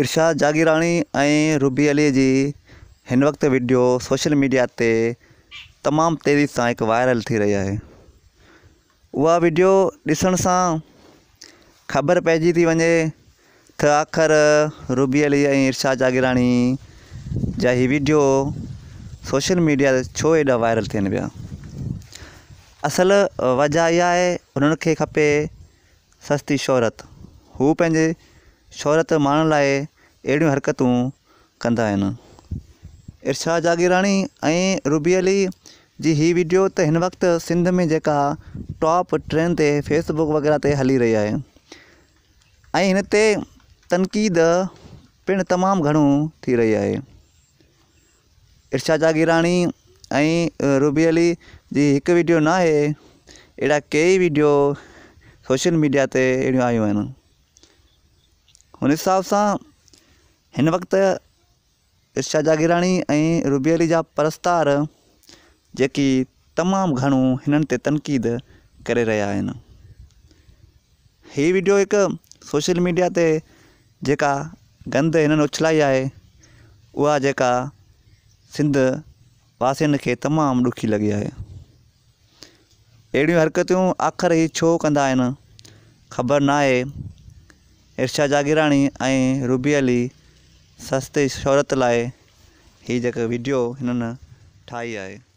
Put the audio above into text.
इर्शाद जागीराणी ऐं रूबी अली जी हिन वक़्तु वीडियो सोशल मीडिया ते तमामु तेज़ी सां हिकु वायरल थी रही आहे उहा वीडियो ॾिसण सां ख़बर पइजी थी वञे त आख़िर रुबी अली ऐं इर्शा जागीराणी जा ही वीडियो सोशल मीडिया ते छो एॾा वायरल थियनि पिया असल वजह इहा आहे हुननि खे खपे सस्ती शोहरत हू पंहिंजे शोहरत माणण लाइ अहिड़ियूं हरकतूं कंदा आहिनि इरशा जागीराणी ऐं रूबी अली जी हीअ वीडियो त हिन वक़्तु सिंध में जेका टॉप ट्रेन ते फेसबुक वग़ैरह ते हली रही आहे ऐं हिन ते तनक़ीद पिणु तमामु घणो थी रही आहे इरशा जागीराणी ऐं रूबी अली जी हिकु वीडियो न आहे अहिड़ा कई वीडियो सोशल मीडिया ते अहिड़ियूं आयूं आहिनि हुन हिसाब सां हिन वक़्तु इर्षा जागिराणी ऐं रुबियली अली जा प्रस्तार जेकी तमामु घणो हिननि ते तनक़ीद करे रहिया आहिनि हीअ वीडियो हिकु सोशल मीडिया ते जेका गंद हिननि उछलाई आहे उहा जेका सिंध वासियुनि खे तमामु ॾुखी लॻी आहे अहिड़ियूं हरकतियूं आख़िर ई छो कंदा आहिनि ख़बर इर्षा जागिराणी ऐं रुबी अली सस्ते शोहरत लाइ हीअ जेका वीडियो हिननि ठाही आहे